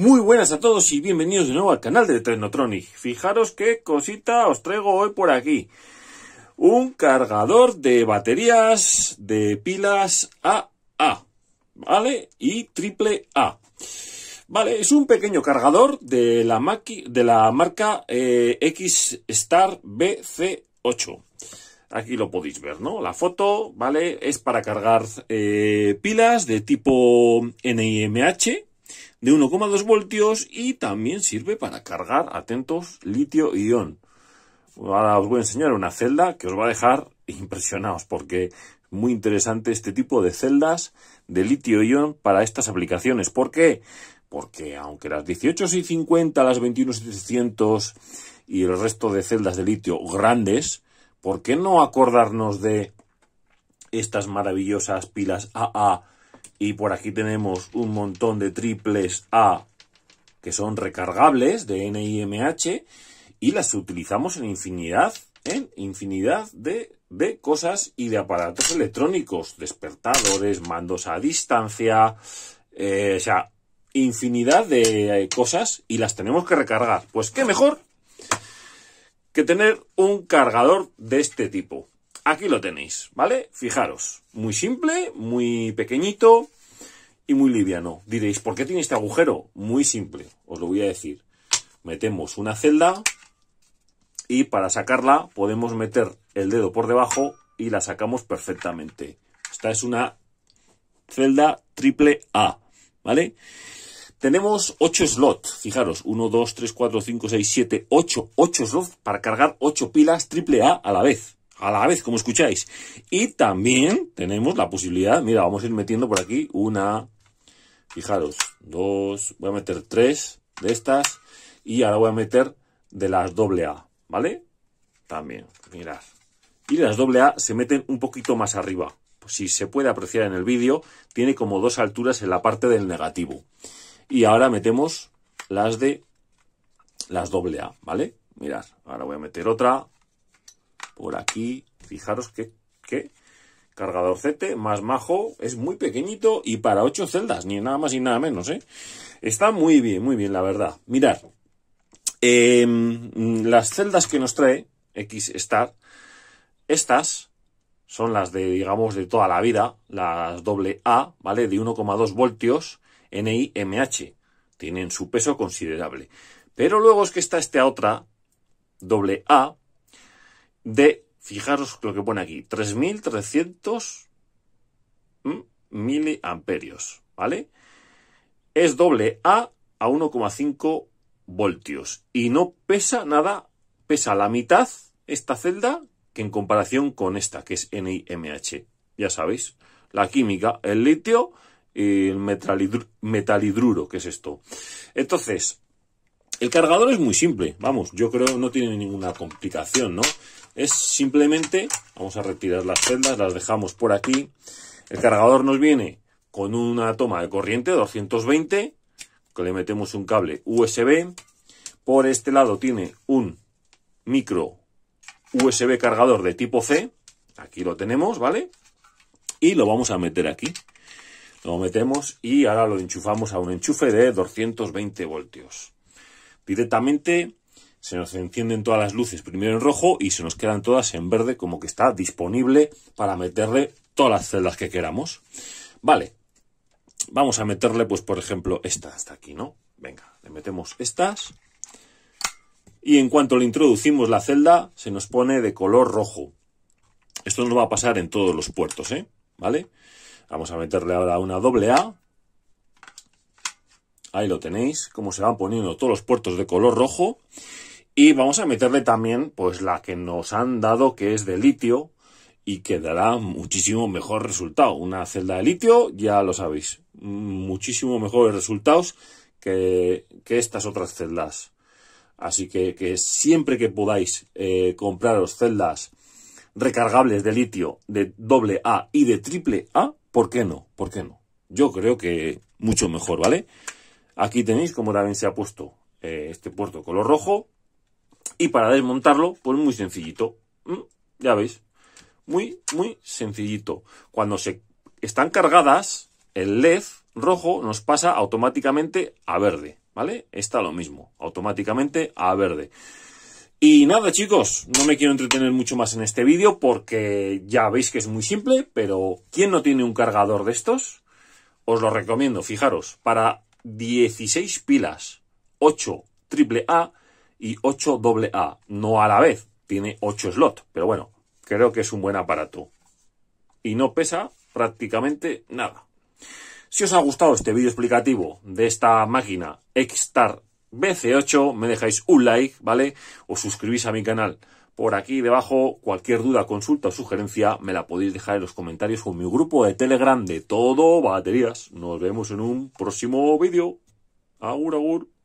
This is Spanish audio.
Muy buenas a todos y bienvenidos de nuevo al canal de Trenotronic Fijaros qué cosita os traigo hoy por aquí. Un cargador de baterías de pilas AA, ¿vale? Y triple A. Vale, es un pequeño cargador de la, marca eh, X-Star BC8. Aquí lo podéis ver, ¿no? La foto, ¿vale? Es para cargar eh, pilas de tipo NIMH, de 1,2 voltios y también sirve para cargar, atentos, litio ion. Ahora os voy a enseñar una celda que os va a dejar impresionados porque es muy interesante este tipo de celdas de litio ion para estas aplicaciones. ¿Por qué? Porque aunque las 18650, las 21700 y el resto de celdas de litio grandes, ¿por qué no acordarnos de estas maravillosas pilas AA y por aquí tenemos un montón de triples A que son recargables de NIMH y las utilizamos en infinidad, en infinidad de, cosas y de aparatos electrónicos, despertadores, mandos a distancia, eh, o sea, infinidad de eh, cosas y las tenemos que recargar. Pues qué mejor que tener un cargador de este tipo. Aquí lo tenéis, ¿vale? Fijaros, muy simple, muy pequeñito y muy liviano. Diréis, ¿por qué tiene este agujero? Muy simple, os lo voy a decir. Metemos una celda y para sacarla podemos meter el dedo por debajo y la sacamos perfectamente. Esta es una celda triple A, ¿vale? Tenemos 8 slots, fijaros, 1, 2, 3, 4, 5, 6, 7, 8, 8 slots para cargar 8 pilas triple A a la vez a la vez, como escucháis. Y también tenemos la posibilidad, mira, vamos a ir metiendo por aquí una, fijaros, dos, voy a meter tres de estas y ahora voy a meter de las doble A, ¿vale? También, mirad. Y las doble A se meten un poquito más arriba. Pues si se puede apreciar en el vídeo, tiene como dos alturas en la parte del negativo. Y ahora metemos las de las doble A, ¿vale? Mirad, ahora voy a meter otra, por aquí. Fijaros que, cargador CT, más majo, es muy pequeñito y para 8 celdas, ni nada más ni nada menos, ¿eh? Está muy bien, muy bien, la verdad. Mirad, em, las celdas que nos trae X-Star, estas son las de, digamos, de toda la vida, las doble A, ¿vale? De 1,2 voltios, NIMH. Tienen su peso considerable. Pero luego es que está esta otra, doble A, de, fijaros lo que pone aquí, 3.300 miliamperios, ¿vale? Es doble A a 1,5 voltios y no pesa nada, pesa la mitad esta celda que en comparación con esta, que es NIMH. Ya sabéis, la química, el litio y el metal metalhidruro, que es esto. Entonces, el cargador es muy simple, vamos, yo creo no tiene ninguna complicación, ¿no? es simplemente, vamos a retirar las celdas, las dejamos por aquí. El cargador nos viene con una toma de corriente 220, que le metemos un cable USB. Por este lado tiene un micro USB cargador de tipo C. Aquí lo tenemos, ¿vale? Y lo vamos a meter aquí. Lo metemos y ahora lo enchufamos a un enchufe de 220 voltios. Directamente se nos encienden todas las luces primero en rojo y se nos quedan todas en verde, como que está disponible para meterle todas las celdas que queramos. Vale, vamos a meterle, pues por ejemplo, esta hasta aquí, ¿no? Venga, le metemos estas. Y en cuanto le introducimos la celda, se nos pone de color rojo. Esto nos va a pasar en todos los puertos, ¿eh? ¿Vale? Vamos a meterle ahora una doble A. Ahí lo tenéis, como se van poniendo todos los puertos de color rojo. Y vamos a meterle también, pues, la que nos han dado, que es de litio, y que dará muchísimo mejor resultado. Una celda de litio, ya lo sabéis, muchísimo mejores resultados que, que estas otras celdas. Así que, siempre que podáis eh, compraros celdas recargables de litio de doble A y de triple A, ¿por qué no? ¿Por qué no? Yo creo que mucho mejor, ¿vale? Aquí tenéis como también se ha puesto eh, este puerto color rojo y para desmontarlo, pues muy sencillito. Mm, ya veis. Muy, muy sencillito. Cuando se están cargadas, el LED rojo nos pasa automáticamente a verde. ¿Vale? Está lo mismo. Automáticamente a verde. Y nada chicos, no me quiero entretener mucho más en este vídeo porque ya veis que es muy simple, pero ¿quién no tiene un cargador de estos? Os lo recomiendo, fijaros, para 16 pilas, 8 AAA y 8 AA, no a la vez, tiene 8 slots, pero bueno, creo que es un buen aparato. Y no pesa prácticamente nada. Si os ha gustado este vídeo explicativo de esta máquina XTAR BC8, me dejáis un like, ¿vale? o suscribís a mi canal. Por aquí debajo, cualquier duda, consulta o sugerencia me la podéis dejar en los comentarios con mi grupo de Telegram de todo baterías. Nos vemos en un próximo vídeo. Agur, agur.